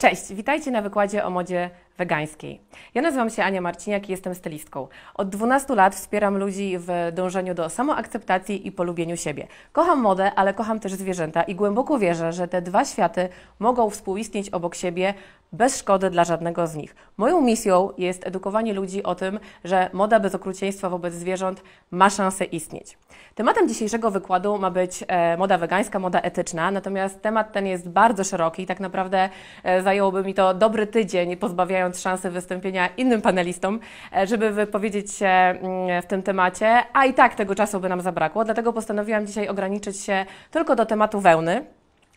Cześć, witajcie na wykładzie o modzie wegańskiej. Ja nazywam się Ania Marciniak i jestem stylistką. Od 12 lat wspieram ludzi w dążeniu do samoakceptacji i polubieniu siebie. Kocham modę, ale kocham też zwierzęta i głęboko wierzę, że te dwa światy mogą współistnieć obok siebie bez szkody dla żadnego z nich. Moją misją jest edukowanie ludzi o tym, że moda bez okrucieństwa wobec zwierząt ma szansę istnieć. Tematem dzisiejszego wykładu ma być e, moda wegańska, moda etyczna, natomiast temat ten jest bardzo szeroki i tak naprawdę e, zajęłoby mi to dobry tydzień, pozbawiając dając szansę wystąpienia innym panelistom, e, żeby wypowiedzieć się mm, w tym temacie, a i tak tego czasu by nam zabrakło, dlatego postanowiłam dzisiaj ograniczyć się tylko do tematu wełny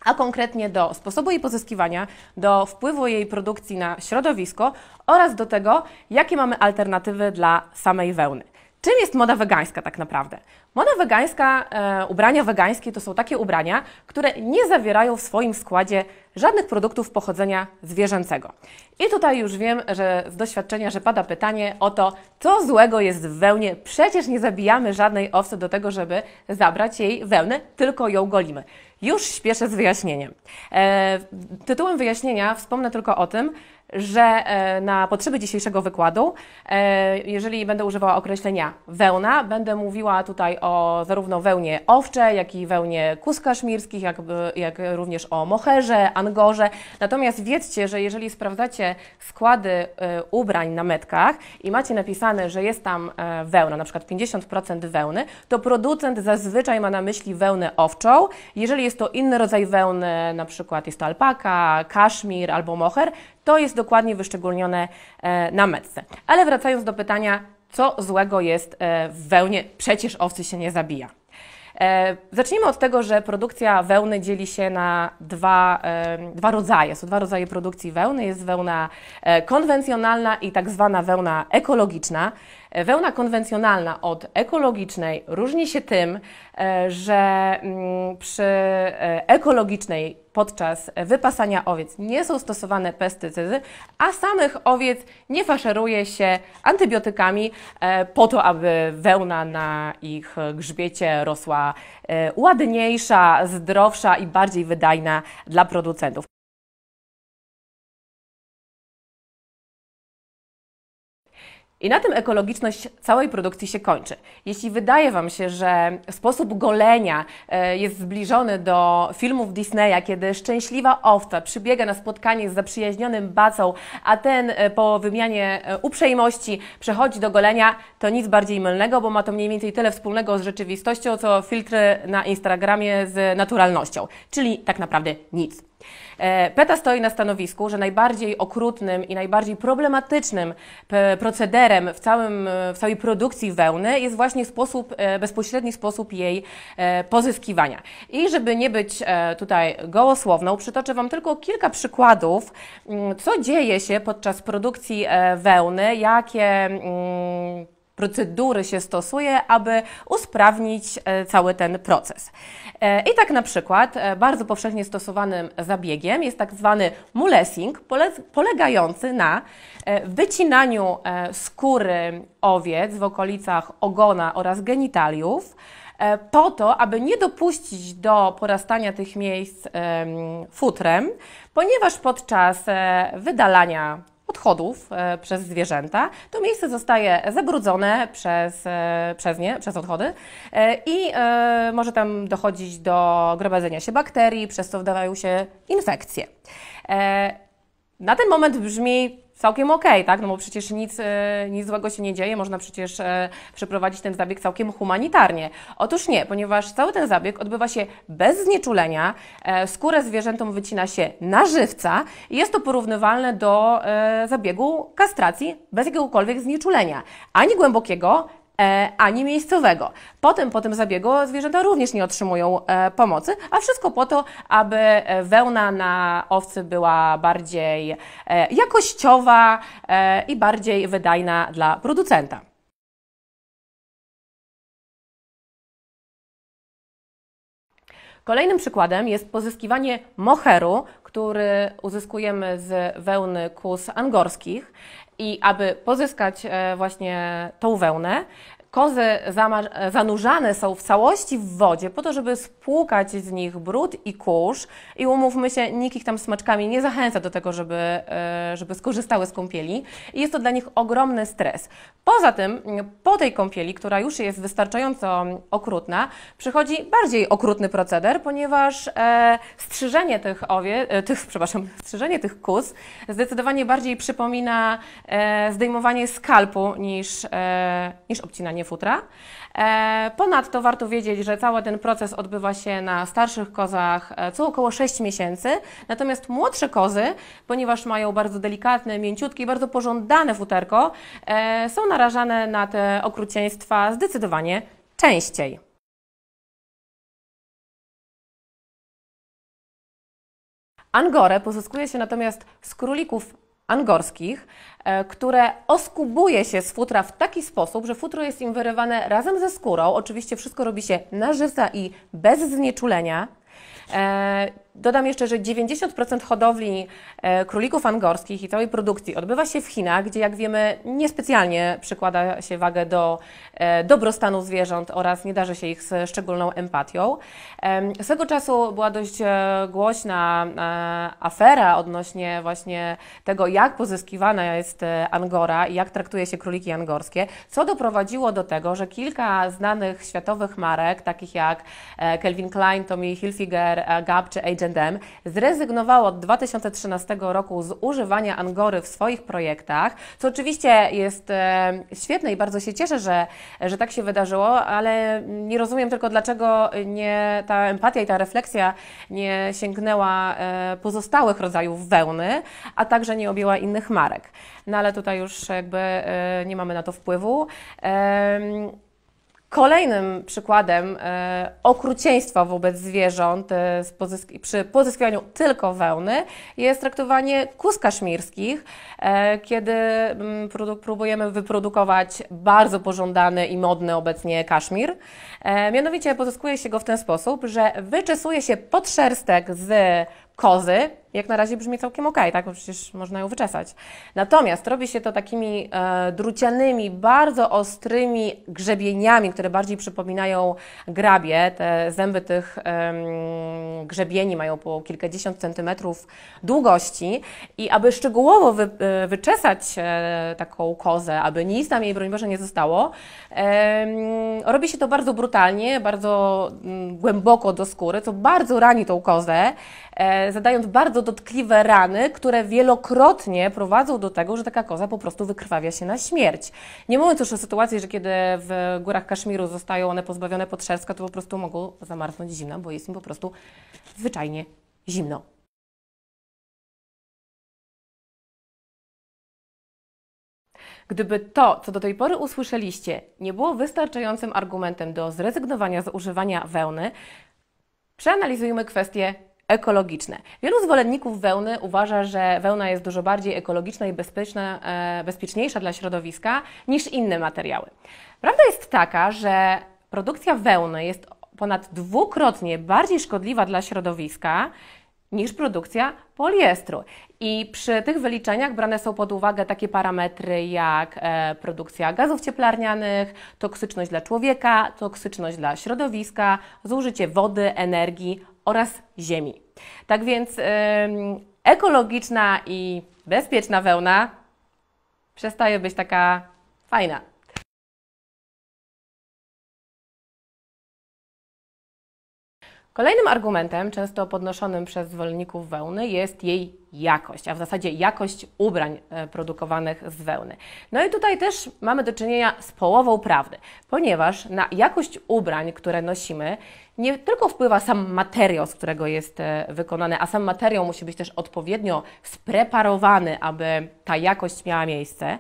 a konkretnie do sposobu jej pozyskiwania, do wpływu jej produkcji na środowisko oraz do tego, jakie mamy alternatywy dla samej wełny. Czym jest moda wegańska tak naprawdę? Moda wegańska, e, ubrania wegańskie to są takie ubrania, które nie zawierają w swoim składzie żadnych produktów pochodzenia zwierzęcego. I tutaj już wiem że z doświadczenia, że pada pytanie o to, co złego jest w wełnie. Przecież nie zabijamy żadnej owcy do tego, żeby zabrać jej wełnę, tylko ją golimy. Już śpieszę z wyjaśnieniem. E, tytułem wyjaśnienia wspomnę tylko o tym, że e, na potrzeby dzisiejszego wykładu, e, jeżeli będę używała określenia wełna, będę mówiła tutaj o zarówno wełnie owczej, jak i wełnie kus kaszmirskich, jak, jak również o moherze, angorze. Natomiast wiedzcie, że jeżeli sprawdzacie składy e, ubrań na metkach i macie napisane, że jest tam wełna, na przykład 50% wełny, to producent zazwyczaj ma na myśli wełnę owczą. Jeżeli jest to inny rodzaj wełny, na przykład jest to alpaka, kaszmir albo moher, to jest dokładnie wyszczególnione e, na metce. Ale wracając do pytania, co złego jest e, w wełnie? Przecież owcy się nie zabija. E, Zacznijmy od tego, że produkcja wełny dzieli się na dwa, dwa rodzaje. Są dwa rodzaje produkcji wełny. Jest wełna konwencjonalna i tak zwana wełna ekologiczna. Wełna konwencjonalna od ekologicznej różni się tym, e, że mm, przy e, ekologicznej podczas wypasania owiec nie są stosowane pestycydy, a samych owiec nie faszeruje się antybiotykami e, po to, aby wełna na ich grzbiecie rosła ładniejsza, zdrowsza i bardziej wydajna dla producentów. I na tym ekologiczność całej produkcji się kończy. Jeśli wydaje Wam się, że sposób golenia e, jest zbliżony do filmów Disneya, kiedy szczęśliwa owca przybiega na spotkanie z zaprzyjaźnionym bacą, a ten e, po wymianie e, uprzejmości przechodzi do golenia, to nic bardziej mylnego, bo ma to mniej więcej tyle wspólnego z rzeczywistością, co filtry na Instagramie z naturalnością, czyli tak naprawdę nic. E, PETA stoi na stanowisku, że najbardziej okrutnym i najbardziej problematycznym e, procederem w, całym, e, w całej produkcji wełny jest właśnie sposób, bezpośredni sposób jej pozyskiwania. I żeby nie być tutaj gołosłowną, przytoczę Wam tylko kilka przykładów, mm, co dzieje się podczas produkcji wełny, jakie mm, procedury się stosuje, aby usprawnić e, cały ten proces. E, I tak na przykład e, bardzo powszechnie stosowanym zabiegiem jest tak zwany mulesing, polegający na wycinaniu skóry owiec w okolicach ogona oraz genitaliów, po to, aby nie dopuścić do porastania tych miejsc futrem, ponieważ podczas wydalania odchodów e, przez zwierzęta. To miejsce zostaje zabrudzone przez, e, przez nie, przez odchody e, i może tam dochodzić do gromadzenia się bakterii, przez co wdawają się infekcje. Na ten moment brzmi całkiem okej, okay, tak? No bo przecież nic, e, nic złego się nie dzieje, można przecież e, przeprowadzić ten zabieg całkiem humanitarnie. Otóż nie, ponieważ cały ten zabieg odbywa się bez znieczulenia, e, skórę zwierzętom wycina się na żywca i jest to porównywalne do zabiegu kastracji bez jakiegokolwiek znieczulenia, ani głębokiego, E, ani miejscowego. Potem po tym zabiegu zwierzęta również nie otrzymują e, pomocy, a wszystko po to, aby e, wełna na owcy była bardziej jakościowa i bardziej wydajna dla producenta. Kolejnym przykładem jest pozyskiwanie moheru, który uzyskujemy z wełny kus angorskich. I aby pozyskać e, właśnie tą wełnę, Kozy zanurzane są w całości w wodzie po to, żeby spłukać z nich brud i kurz. I umówmy się, nikt ich tam smaczkami nie zachęca do tego, żeby, e, żeby skorzystały z kąpieli. I jest to dla nich ogromny stres. Poza tym, po tej kąpieli, która już jest wystarczająco okrutna, przychodzi bardziej okrutny proceder, ponieważ e, strzyżenie tych owie, e, tych, przepraszam, strzyżenie tych kus zdecydowanie bardziej przypomina zdejmowanie skalpu niż, niż obcinanie futra. E, ponadto warto wiedzieć, że cały ten proces odbywa się na starszych kozach e, co około 6 miesięcy, natomiast młodsze kozy, ponieważ mają bardzo delikatne, mięciutkie i bardzo pożądane futerko, e, są narażane na te okrucieństwa zdecydowanie częściej. Angorę pozyskuje się natomiast z królików angorskich, e, które oskubuje się z futra w taki sposób, że futro jest im wyrywane razem ze skórą. Oczywiście wszystko robi się na żywca i bez znieczulenia. E, dodam jeszcze, że 90% hodowli e, królików angorskich i całej produkcji odbywa się w Chinach, gdzie jak wiemy niespecjalnie przykłada się wagę do e, dobrostanu zwierząt oraz nie darzy się ich z szczególną empatią. Swego czasu była dość głośna afera odnośnie właśnie tego, jak pozyskiwana jest angora i jak traktuje się króliki angorskie, co doprowadziło do tego, że kilka znanych światowych marek, takich jak Kelvin Klein, Tommy Hilfiger, Fair e, Gap czy H&M zrezygnowało od 2013 roku z używania Angory w swoich projektach, co oczywiście jest e, świetne i bardzo się cieszę, że, że tak się wydarzyło, ale nie rozumiem tylko dlaczego nie ta empatia i ta refleksja nie sięgnęła e, pozostałych rodzajów wełny, a także nie objęła innych marek. No ale tutaj już jakby nie mamy na to wpływu. Kolejnym przykładem e, okrucieństwa wobec zwierząt e, pozysk przy pozyskiwaniu tylko wełny jest traktowanie kus kaszmirskich, e, kiedy m, mm, próbujemy wyprodukować bardzo pożądany i modny obecnie kaszmir. E, mianowicie pozyskuje się go w ten sposób, że wyczesuje się podszerstek z kozy, jak na razie brzmi całkiem ok, tak? Bo przecież można ją wyczesać. Natomiast robi się to takimi e, drucianymi, bardzo ostrymi grzebieniami, które bardziej przypominają grabie. Te zęby tych e, grzebieni mają po kilkadziesiąt centymetrów długości. I aby szczegółowo wy, e, wyczesać e, taką kozę, aby nic tam jej, broń Boże, nie zostało, e, robi się to bardzo brutalnie, bardzo m, głęboko do skóry, co bardzo rani tą kozę, e, zadając bardzo dotkliwe rany, które wielokrotnie prowadzą do tego, że taka koza po prostu wykrwawia się na śmierć. Nie mówiąc już o sytuacji, że kiedy w górach Kaszmiru zostają one pozbawione podszewska, to po prostu mogą zamarznąć zimna, bo jest im po prostu zwyczajnie zimno. Gdyby to, co do tej pory usłyszeliście, nie było wystarczającym argumentem do zrezygnowania z używania wełny, przeanalizujmy kwestię ekologiczne. Wielu zwolenników wełny uważa, że wełna jest dużo bardziej ekologiczna i bezpieczna, e, bezpieczniejsza dla środowiska niż inne materiały. Prawda jest taka, że produkcja wełny jest ponad dwukrotnie bardziej szkodliwa dla środowiska niż produkcja poliestru. I przy tych wyliczeniach brane są pod uwagę takie parametry jak e, produkcja gazów cieplarnianych, toksyczność dla człowieka, toksyczność dla środowiska, zużycie wody, energii oraz ziemi. Tak więc yy, ekologiczna i bezpieczna wełna przestaje być taka fajna. Kolejnym argumentem, często podnoszonym przez zwolenników wełny, jest jej jakość, a w zasadzie jakość ubrań e, produkowanych z wełny. No i tutaj też mamy do czynienia z połową prawdy, ponieważ na jakość ubrań, które nosimy, nie tylko wpływa sam materiał, z którego jest e, wykonany, a sam materiał musi być też odpowiednio spreparowany, aby ta jakość miała miejsce.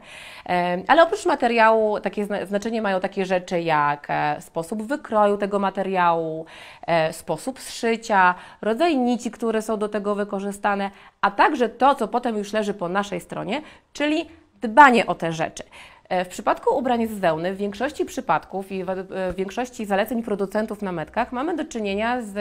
E, ale oprócz materiału takie znaczenie mają takie rzeczy jak sposób wykroju tego materiału, sposób szycia, rodzaj nici, które są do tego wykorzystane, a tak także to, co potem już leży po naszej stronie, czyli dbanie o te rzeczy. E, w przypadku ubrań z wełny w większości przypadków i e, w większości zaleceń producentów na metkach mamy do czynienia z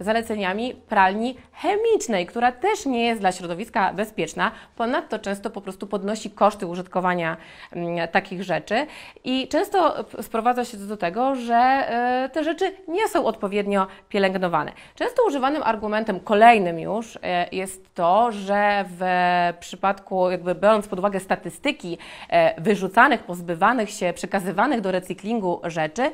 zaleceniami pralni chemicznej, która też nie jest dla środowiska bezpieczna. Ponadto często po prostu podnosi koszty użytkowania mm, takich rzeczy i często sprowadza się do tego, że e, te rzeczy nie są odpowiednio pielęgnowane. Często używanym argumentem kolejnym już jest to, że w przypadku, jakby biorąc pod uwagę statystyki wyrzutów, wyrzucanych, pozbywanych się, przekazywanych do recyklingu rzeczy,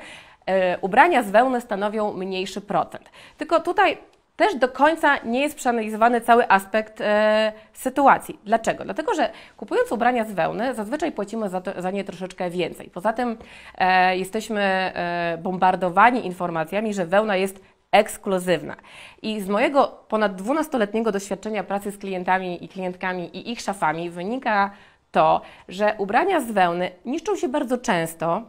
e, ubrania z wełny stanowią mniejszy procent. Tylko tutaj też do końca nie jest przeanalizowany cały aspekt e, sytuacji. Dlaczego? Dlatego, że kupując ubrania z wełny, zazwyczaj płacimy za, to, za nie troszeczkę więcej. Poza tym e, jesteśmy e, bombardowani informacjami, że wełna jest ekskluzywna. I z mojego ponad 12-letniego doświadczenia pracy z klientami i klientkami i ich szafami wynika to, że ubrania z wełny niszczą się bardzo często,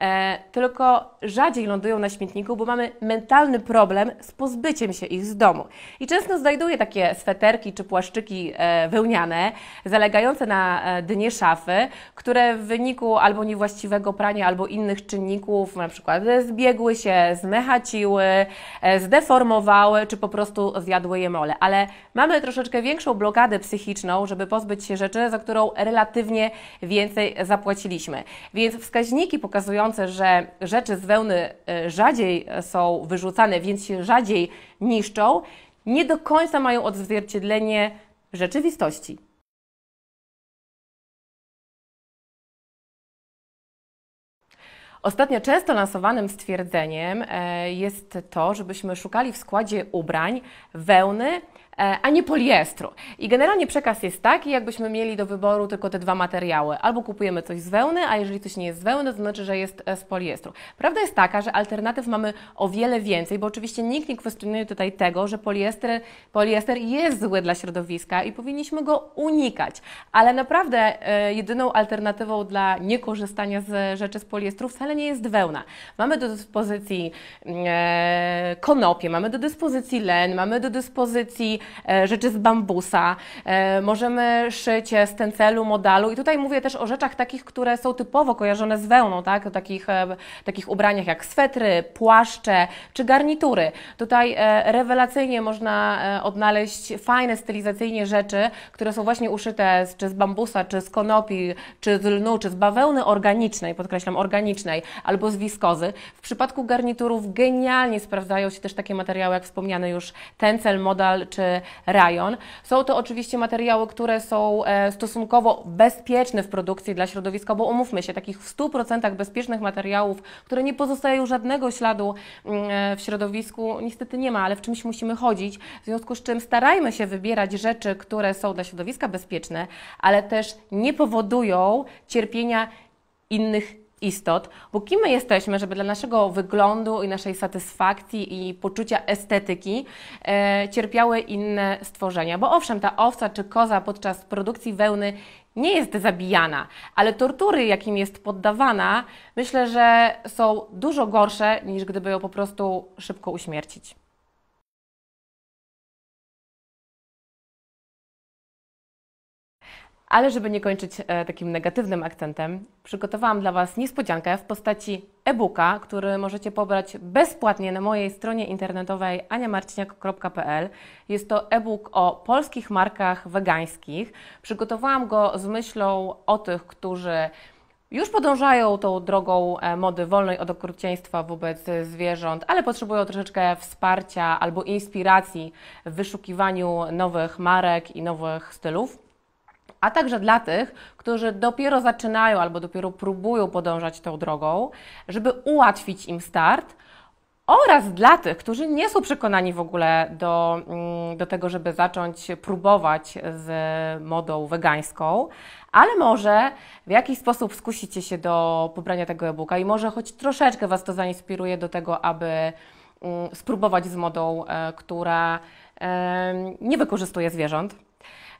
E, tylko rzadziej lądują na śmietniku, bo mamy mentalny problem z pozbyciem się ich z domu. I często znajduję takie sweterki czy płaszczyki e, wełniane, zalegające na e, dnie szafy, które w wyniku albo niewłaściwego prania, albo innych czynników, na przykład zbiegły się, zmechaciły, zdeformowały, czy po prostu zjadły je mole. Ale mamy troszeczkę większą blokadę psychiczną, żeby pozbyć się rzeczy, za którą relatywnie więcej zapłaciliśmy. Więc wskaźniki pokazują, że rzeczy z wełny e, rzadziej e, są wyrzucane, więc się rzadziej niszczą, nie do końca mają odzwierciedlenie rzeczywistości. Ostatnio często lansowanym stwierdzeniem e, jest to, żebyśmy szukali w składzie ubrań wełny E, a nie poliestru. I generalnie przekaz jest taki, jakbyśmy mieli do wyboru tylko te dwa materiały. Albo kupujemy coś z wełny, a jeżeli coś nie jest z wełny, to znaczy, że jest e, z poliestru. Prawda jest taka, że alternatyw mamy o wiele więcej, bo oczywiście nikt nie kwestionuje tutaj tego, że poliester, poliester jest zły dla środowiska i powinniśmy go unikać. Ale naprawdę e, jedyną alternatywą dla niekorzystania z rzeczy z poliestru wcale nie jest wełna. Mamy do dyspozycji mm, konopie, mamy do dyspozycji len, mamy do dyspozycji E, rzeczy z bambusa, e, możemy szyć z tencelu, modalu i tutaj mówię też o rzeczach takich, które są typowo kojarzone z wełną, tak? o takich, e, takich ubraniach jak swetry, płaszcze czy garnitury. Tutaj rewelacyjnie można odnaleźć fajne stylizacyjnie rzeczy, które są właśnie uszyte czy z bambusa, czy z konopi, czy z lnu, czy z bawełny organicznej, podkreślam organicznej, albo z wiskozy. W przypadku garniturów genialnie sprawdzają się też takie materiały, jak wspomniany już tencel, modal czy rajon. Są to oczywiście materiały, które są e, stosunkowo bezpieczne w produkcji dla środowiska, bo umówmy się, takich w 100% bezpiecznych materiałów, które nie pozostają żadnego śladu mm, e, w środowisku, niestety nie ma, ale w czymś musimy chodzić. W związku z czym starajmy się wybierać rzeczy, które są dla środowiska bezpieczne, ale też nie powodują cierpienia innych istot, bo kim my jesteśmy, żeby dla naszego wyglądu i naszej satysfakcji i poczucia estetyki e, cierpiały inne stworzenia. Bo owszem, ta owca czy koza podczas produkcji wełny nie jest zabijana, ale tortury, jakim jest poddawana, myślę, że są dużo gorsze niż gdyby ją po prostu szybko uśmiercić. Ale żeby nie kończyć e, takim negatywnym akcentem, przygotowałam dla Was niespodziankę w postaci e-booka, który możecie pobrać bezpłatnie na mojej stronie internetowej aniamarciniak.pl. Jest to e-book o polskich markach wegańskich. Przygotowałam go z myślą o tych, którzy już podążają tą drogą e, mody wolnej od okrucieństwa wobec zwierząt, ale potrzebują troszeczkę wsparcia albo inspiracji w wyszukiwaniu nowych marek i nowych stylów a także dla tych, którzy dopiero zaczynają albo dopiero próbują podążać tą drogą, żeby ułatwić im start, oraz dla tych, którzy nie są przekonani w ogóle do, mm, do tego, żeby zacząć próbować z modą wegańską, ale może w jakiś sposób skusicie się do pobrania tego e-booka i może choć troszeczkę Was to zainspiruje do tego, aby mm, spróbować z modą, e, która nie wykorzystuje zwierząt.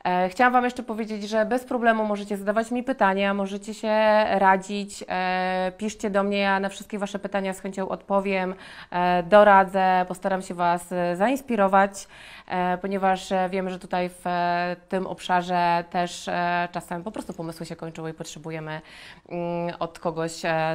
E, chciałam Wam jeszcze powiedzieć, że bez problemu możecie zadawać mi pytania, możecie się radzić, e, piszcie do mnie, ja na wszystkie Wasze pytania z chęcią odpowiem, e, doradzę, postaram się Was zainspirować, ponieważ wiem, że tutaj w tym obszarze też czasem po prostu pomysły się kończyły i potrzebujemy mm, od kogoś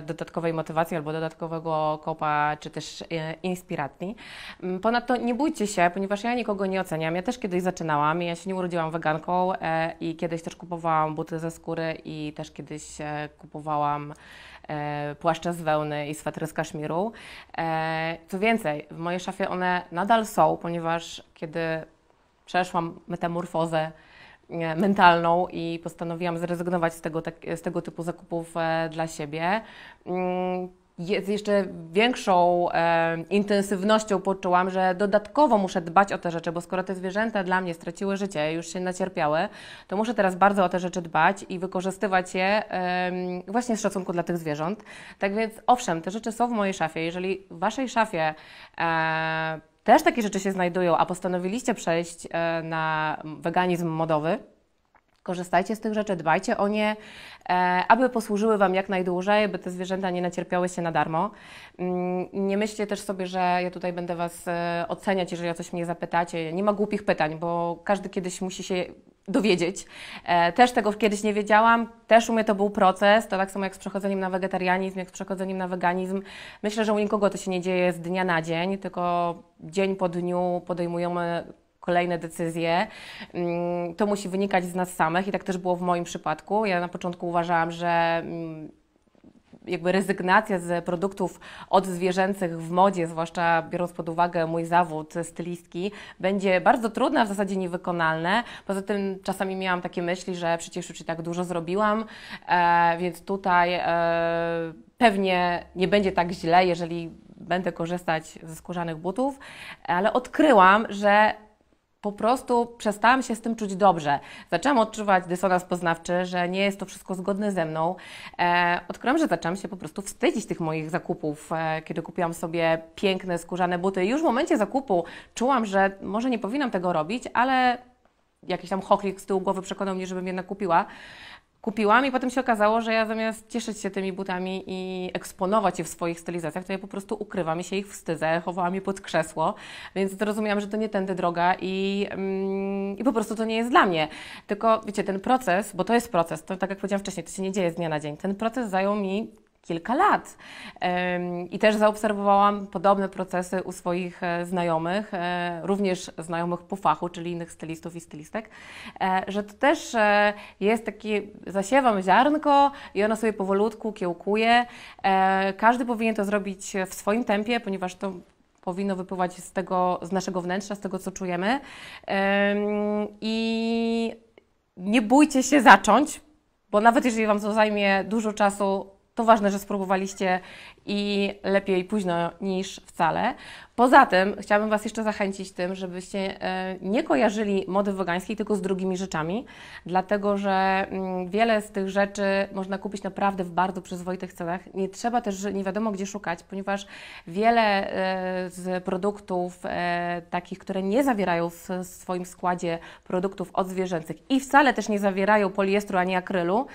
dodatkowej motywacji albo dodatkowego kopa, czy też inspiracji. Mm, ponadto nie bójcie się, ponieważ ja nikogo nie oceniam. Ja też kiedyś zaczynałam i ja się nie urodziłam weganką, E, i kiedyś też kupowałam buty ze skóry i też kiedyś e, kupowałam e, płaszcze z wełny i swetry z kaszmiru. Co więcej, w mojej szafie one nadal są, ponieważ kiedy przeszłam metamorfozę mentalną i postanowiłam zrezygnować z tego, tak, z tego typu zakupów dla siebie, mm, z jeszcze większą e, intensywnością poczułam, że dodatkowo muszę dbać o te rzeczy, bo skoro te zwierzęta dla mnie straciły życie, już się nacierpiały, to muszę teraz bardzo o te rzeczy dbać i wykorzystywać je e, właśnie z szacunku dla tych zwierząt. Tak więc owszem, te rzeczy są w mojej szafie. Jeżeli w waszej szafie e, też takie rzeczy się znajdują, a postanowiliście przejść e, na weganizm modowy, korzystajcie z tych rzeczy, dbajcie o nie, e, aby posłużyły Wam jak najdłużej, by te zwierzęta nie nacierpiały się na darmo. Mm, nie myślcie też sobie, że ja tutaj będę Was e, oceniać, jeżeli o coś mnie zapytacie. Nie ma głupich pytań, bo każdy kiedyś musi się dowiedzieć. E, też tego kiedyś nie wiedziałam, też u mnie to był proces, to tak samo jak z przechodzeniem na wegetarianizm, jak z przechodzeniem na weganizm. Myślę, że u nikogo to się nie dzieje z dnia na dzień, tylko dzień po dniu podejmujemy kolejne decyzje, mm, to musi wynikać z nas samych i tak też było w moim przypadku. Ja na początku uważałam, że mm, jakby rezygnacja z produktów odzwierzęcych w modzie, zwłaszcza biorąc pod uwagę mój zawód stylistki, będzie bardzo trudna, w zasadzie niewykonalne. Poza tym czasami miałam takie myśli, że przecież już i tak dużo zrobiłam, e, więc tutaj e, pewnie nie będzie tak źle, jeżeli będę korzystać ze skórzanych butów, ale odkryłam, że po prostu przestałam się z tym czuć dobrze. Zaczęłam odczuwać dysonans poznawczy, że nie jest to wszystko zgodne ze mną. E, odkryłam, że zaczęłam się po prostu wstydzić tych moich zakupów. E, kiedy kupiłam sobie piękne skórzane buty, już w momencie zakupu czułam, że może nie powinnam tego robić, ale jakiś tam chochlik z tyłu głowy przekonał mnie, żebym jednak kupiła. Kupiłam i potem się okazało, że ja zamiast cieszyć się tymi butami i eksponować je w swoich stylizacjach, to ja po prostu ukrywam i się ich wstydzę, chowałam je pod krzesło, więc zrozumiałam, że to nie tędy droga i, mm, i po prostu to nie jest dla mnie. Tylko wiecie, ten proces, bo to jest proces, to tak jak powiedziałam wcześniej, to się nie dzieje z dnia na dzień, ten proces zajął mi kilka lat. I też zaobserwowałam podobne procesy u swoich e, znajomych, e, również znajomych po fachu, czyli innych stylistów i stylistek, e, że to też jest taki, zasiewam ziarnko i ono sobie powolutku kiełkuje. Każdy powinien to zrobić w swoim tempie, ponieważ to powinno wypływać z tego, z naszego wnętrza, z tego, co czujemy. I nie bójcie się zacząć, bo nawet jeżeli Wam to zajmie dużo czasu, to ważne, że spróbowaliście i lepiej późno niż wcale, Poza tym chciałabym Was jeszcze zachęcić tym, żebyście e, nie kojarzyli mody wegańskiej tylko z drugimi rzeczami, dlatego że mm, wiele z tych rzeczy można kupić naprawdę w bardzo przyzwoitych cenach. Nie trzeba też nie wiadomo gdzie szukać, ponieważ wiele e, z produktów e, takich, które nie zawierają w swoim składzie produktów odzwierzęcych i wcale też nie zawierają poliestru ani akrylu,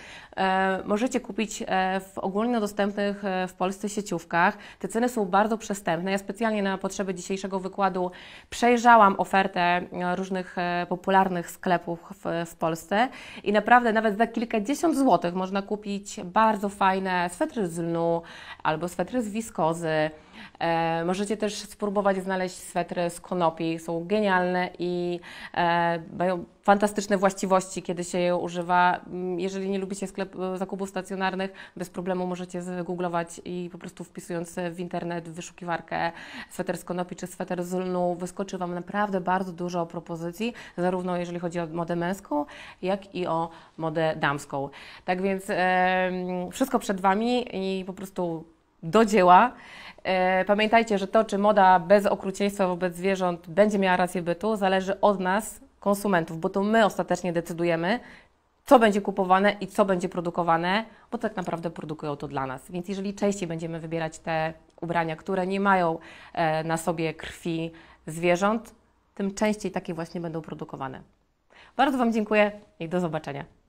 możecie kupić w ogólnodostępnych w Polsce sieciówkach. Te ceny są bardzo przystępne. Ja specjalnie na potrzeby potrzeby dzisiejszego wykładu przejrzałam ofertę e, różnych e, popularnych sklepów w, w Polsce i naprawdę nawet za kilkadziesiąt złotych można kupić bardzo fajne swetry z lnu albo swetry z wiskozy E, możecie też spróbować znaleźć swetry z konopi, są genialne i e, mają fantastyczne właściwości, kiedy się je używa. Mm, jeżeli nie lubicie sklep, e, zakupów stacjonarnych, bez problemu możecie zgooglować i po prostu wpisując w internet w wyszukiwarkę sweter z konopi czy sweter z lnu, wyskoczy Wam naprawdę bardzo dużo propozycji, zarówno jeżeli chodzi o modę męską, jak i o modę damską. Tak więc e, wszystko przed Wami i po prostu do dzieła. E, pamiętajcie, że to, czy moda bez okrucieństwa wobec zwierząt będzie miała rację bytu, zależy od nas, konsumentów, bo to my ostatecznie decydujemy, co będzie kupowane i co będzie produkowane, bo tak naprawdę produkują to dla nas. Więc jeżeli częściej będziemy wybierać te ubrania, które nie mają e, na sobie krwi zwierząt, tym częściej takie właśnie będą produkowane. Bardzo Wam dziękuję i do zobaczenia.